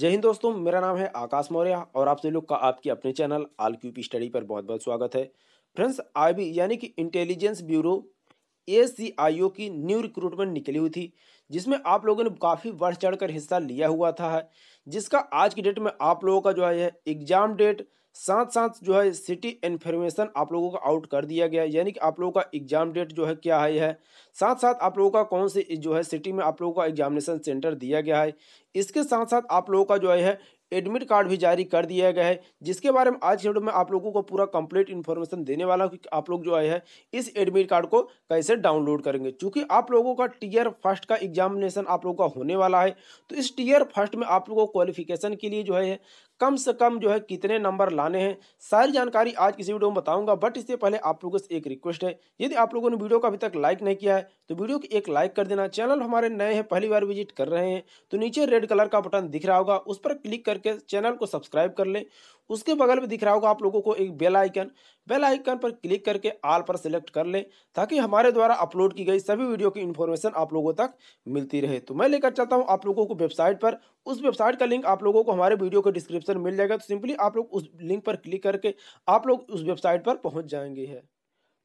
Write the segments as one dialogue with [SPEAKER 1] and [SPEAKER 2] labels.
[SPEAKER 1] जय हिंद दोस्तों मेरा नाम है आकाश मौर्य और आप सभी लोग का आपके अपने चैनल आल क्यूपी स्टडी पर बहुत बहुत स्वागत है फ्रेंड्स आईबी यानी कि इंटेलिजेंस ब्यूरो ए की न्यू रिक्रूटमेंट निकली हुई थी जिसमें आप लोगों ने काफ़ी बढ़ चढ़ कर हिस्सा लिया हुआ था जिसका आज की डेट में आप लोगों का जो है एग्ज़ाम डेट साथ साथ जो है सिटी इन्फॉर्मेशन आप लोगों का आउट कर दिया गया है यानी कि आप लोगों का एग्जाम डेट जो है क्या है यह साथ साथ आप लोगों का कौन से जो है सिटी में आप लोगों का एग्जामिनेशन सेंटर दिया गया है इसके साथ साथ आप लोगों का जो है एडमिट कार्ड भी जारी कर दिया गया है जिसके बारे में आज के वीडियो में आप लोगों को पूरा कंप्लीट इन्फॉर्मेशन देने वाला हूँ कि आप लोग जो आए हैं इस एडमिट कार्ड को कैसे डाउनलोड करेंगे चूँकि आप लोगों का टीयर फर्स्ट का एग्जामिनेशन आप लोगों का होने वाला है तो इस टीयर फर्स्ट में आप लोगों को क्वालिफिकेशन के लिए जो है कम से कम जो है कितने नंबर लाने हैं सारी जानकारी आज किसी वीडियो में बताऊंगा बट इससे पहले आप लोगों से एक रिक्वेस्ट है यदि आप लोगों ने वीडियो को अभी तक लाइक नहीं किया है तो वीडियो को एक लाइक कर देना चैनल हमारे नए हैं पहली बार विजिट कर रहे हैं तो नीचे रेड कलर का बटन दिख रहा होगा उस पर क्लिक कर करके चैनल को सब्सक्राइब कर लें उसके बगल में दिख रहा होगा आप लोगों को एक बेल आइकन बेल आइकन पर क्लिक करके आल पर सिलेक्ट कर लें ताकि हमारे द्वारा अपलोड की गई सभी वीडियो की इन्फॉर्मेशन आप लोगों तक मिलती रहे तो मैं लेकर चलता हूँ आप लोगों को वेबसाइट पर उस वेबसाइट का लिंक आप लोगों को हमारे वीडियो के डिस्क्रिप्शन मिल जाएगा तो सिंपली आप लोग उस लिंक पर क्लिक करके आप लोग उस वेबसाइट पर पहुँच जाएंगे है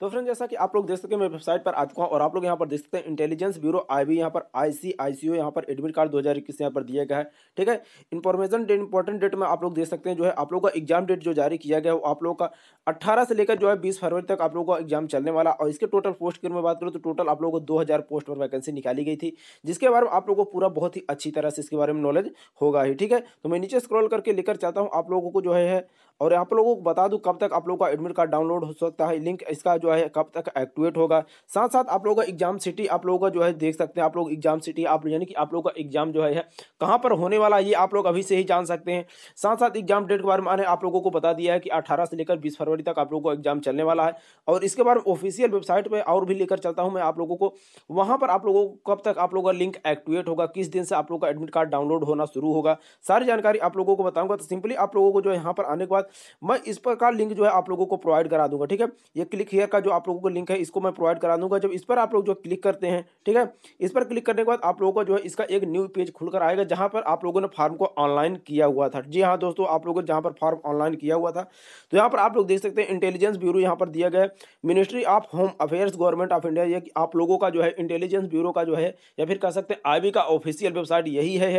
[SPEAKER 1] तो फ्रेंड जैसा कि आप लोग देख सकते हैं मैं वेबसाइट पर आ चुका हूँ और आप लोग यहाँ पर देख सकते हैं इंटेलिजेंस ब्यूरो आई बी यहाँ पर आई सी आई सी ओ यहाँ पर एडमिट कार्ड दो हज़ार इक्कीस यहाँ पर दिया गया है ठीक है इन्फॉर्मेशन डेट इंपॉर्टेंट डेट में आप लोग देख सकते हैं जो है आप लोग का एग्जाम डेट जो जारी किया गया है वो आप लोग का अट्ठारह से लेकर जो है बीस फरवरी तक आप लोगों का एग्जाम चलने वाला और इसके टोटल पोस्ट की मैं बात करूँ तो टोटल आप लोग को दो हज़ार पोस्ट पर वैकेंसी निकाली गई थी जिसके बारे में आप लोगों को पूरा बहुत ही अच्छी तरह से इसके बारे में नॉलेज होगा ही ठीक है तो मैं नीचे स्क्रॉल करके लेकर चाहता हूँ आप लोगों को जो है और आप लोगों को बता दूँ कब तक आप लोग का एडमिट कार्ड डाउनलोड हो सकता है लिंक इसका जो है कब तक एक्टिवेट होगा साथ साथ आप लोगों का एग्जाम सिटी आप लोगों का जो है देख सकते हैं आप लोग एग्जाम सिटी आप यानी कि आप लोगों का एग्जाम जो है कहाँ पर होने वाला है ये आप लोग अभी से ही जान सकते हैं साथ साथ एग्जाम डेट के बारे में आप लोगों को बता दिया है कि अठारह से लेकर बीस फरवरी तक आप लोगों को एग्जाम चलने वाला है और इसके बारे में ऑफिशियल वेबसाइट पर और भी लेकर चलता हूँ मैं आप लोगों को वहाँ पर आप लोगों को कब तक आप लोगों का लिंक एक्टिवेट होगा किस दिन से आप लोगों का एडमिट कार्ड डाउनलोड होना शुरू होगा सारी जानकारी आप लोगों को बताऊंगा तो सिंपली आप लोगों को जो है यहाँ पर आने के बाद मैं इस प्रकार लिंक जो है आप लोगों को प्रोवाइड करा दूंगा ठीक है ये क्लिक हेयर का जो आप लोगों को लिंक है इसको मैं प्रोवाइड करा दूंगा जब इस पर आप लोग जो क्लिक करते हैं ठीक है इस पर क्लिक करने के बाद आप लोगों का जो है इसका एक न्यू पेज खुलकर आएगा जहाँ पर आप लोगों ने फॉर्म को ऑनलाइन किया हुआ था जी हाँ दोस्तों आप लोगों ने जहाँ पर फॉर्म ऑनलाइन किया हुआ था तो यहाँ पर आप लोग देख सकते हैं इंटेलिजेंस ब्यूरो यहाँ पर दिया गया ministry of home affairs government of India ये आप लोगों का जो है इंटेलिजेंस ब्यूरो का जो है या फिर कह सकते हैं आई का ऑफिशियल वेबसाइट यही है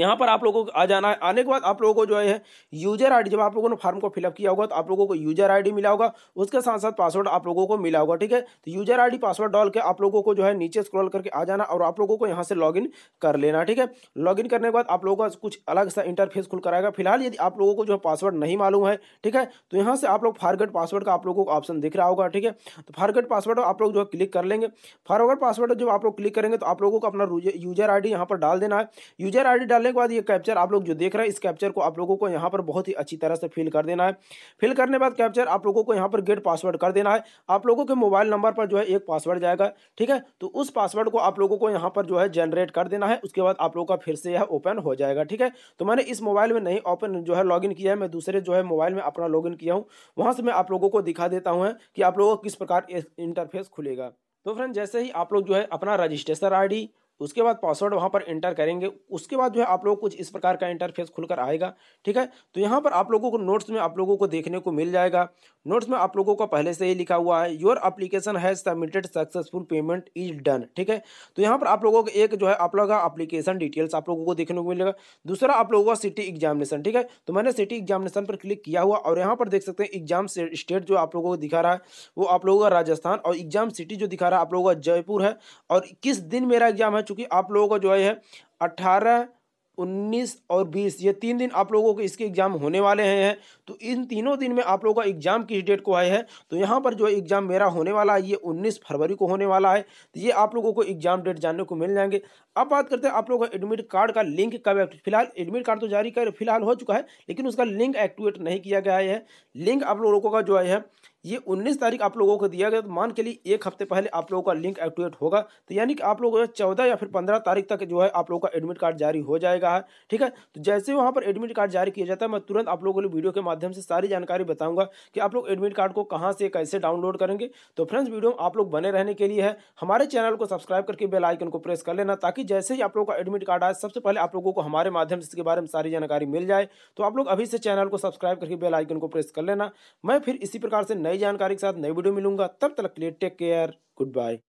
[SPEAKER 1] यहाँ पर आप लोगों को आ जाना है आने के बाद आप लोगों को जो है यूजर आईडी जब आप लोगों ने फॉर्म को फिलअप किया होगा तो आप लोगों को यूजर आईडी मिला होगा उसके साथ साथ पासवर्ड आप लोगों को मिला होगा ठीक है तो यूजर आईडी पासवर्ड डाल के आप लोगों को जो है नीचे स्क्रॉल करके आ जाना और आप लोगों को यहाँ से लॉग कर लेना ठीक है लॉग करने के बाद आप लोगों का कुछ अलग सा इंटरफेस खुल कराएगा फिलहाल यदि आप लोगों को जो है पासवर्ड नहीं मालूम है ठीक है तो यहाँ से आप लोग फारगेट पासवर्ड का आप लोगों को ऑप्शन दिख रहा होगा ठीक है तो फारगेट पासवर्ड आप लोग जो है क्लिक कर लेंगे फारवर्ड पासवर्ड जब आप लोग क्लिक करेंगे तो आप लोगों को अपना यूजर आई डी यहाँ पर डाल देना है यूजर आई डी डालने के बाद ये कैप्चर आप लोग जो देख रहे हैं इस कैप्चर को आप लोगों को यहाँ पर बहुत ही अच्छी तरह से फिल कर देना है फिल करने के बाद कैप्चर आप लोगों को यहाँ पर गेट पासवर्ड कर देना है आप लोगों के मोबाइल नंबर पर जो है एक पासवर्ड जाएगा ठीक है तो उस पासवर्ड को आप लोगों को यहाँ पर जो है जनरेट कर देना है उसके बाद आप लोगों का फिर से यह ओपन हो जाएगा ठीक है तो मैंने इस मोबाइल में नहीं ओपन जो है लॉग किया है मैं दूसरे जो है मोबाइल में अपना लॉग किया हूँ वहाँ से मैं आप लोगों को दिखा देता हूँ कि आप लोगों को किस प्रकार इंटरफेस खुलेगा तो फ्रेंड जैसे ही आप लोग जो है अपना रजिस्ट्रेशन आईडी उसके बाद पासवर्ड वहाँ पर इंटर करेंगे उसके बाद जो है आप लोग कुछ इस प्रकार का इंटरफेस खुलकर आएगा ठीक है तो यहाँ पर आप लोगों को नोट्स में आप लोगों को देखने को मिल जाएगा नोट्स में आप लोगों का पहले से ही लिखा हुआ है your application has submitted successful payment is done ठीक है तो यहाँ पर आप लोगों को एक जो है आप लोगों का अप्लीकेशन डिटेल्स आप लोगों को देखने को मिलेगा दूसरा आप लोगों का सिटी एग्जामिनेशन ठीक है तो मैंने सिटी एग्जामिनेशन पर क्लिक किया हुआ और यहाँ पर देख सकते हैं एग्जाम स्टेट जो आप लोगों को दिखा रहा है वो आप लोगों का राजस्थान और एग्जाम सिटी जो दिखा रहा है आप लोगों का जयपुर है और किस दिन मेरा एग्जाम है चूँकि आप लोगों को जो है अट्ठारह उन्नीस और बीस ये तीन दिन आप लोगों के इसके एग्ज़ाम होने वाले हैं तो इन तीनों दिन में आप लोगों का एग्ज़ाम किस डेट को आए है तो यहाँ पर जो एग्ज़ाम मेरा होने वाला है ये उन्नीस फरवरी को होने वाला है तो ये आप लोगों को एग्ज़ाम डेट जानने को मिल जाएंगे अब बात करते हैं आप लोगों का एडमिट कार्ड का लिंक कब एक्टिव फिलहाल एडमिट कार्ड तो जारी कर फिलहाल हो चुका है लेकिन उसका लिंक एक्टिवेट नहीं किया गया है लिंक आप लोगों का जो है ये 19 तारीख आप लोगों को दिया गया तो मान के लिए एक हफ्ते पहले आप लोगों का लिंक एक्टिवेट होगा तो यानी कि आप लोगों का चौदह या फिर पंद्रह तारीख तक जो है आप लोगों का एडमिट कार्ड जारी हो जाएगा ठीक है तो जैसे वहाँ पर एडमिट कार्ड जारी किया जाता है मैं तुरंत आप लोगों को वीडियो के माध्यम से सारी जानकारी बताऊँगा कि आप लोग एडमिट कार्ड को कहाँ से कैसे डाउनलोड करेंगे तो फ्रेंड्स वीडियो आप लोग बने रहने के लिए है हमारे चैनल को सब्सक्राइब करके बेलाइकन को प्रेस कर लेना ताकि कि जैसे ही आप लोग का एडमिट कार्ड आए सबसे पहले आप लोगों को हमारे माध्यम से इसके बारे में सारी जानकारी मिल जाए तो आप लोग अभी से चैनल को सब्सक्राइब करके बेल आइकन को प्रेस कर लेना मैं फिर इसी प्रकार से नई जानकारी के साथ नई वीडियो मिलूंगा तब तक लिए टेक केयर गुड बाय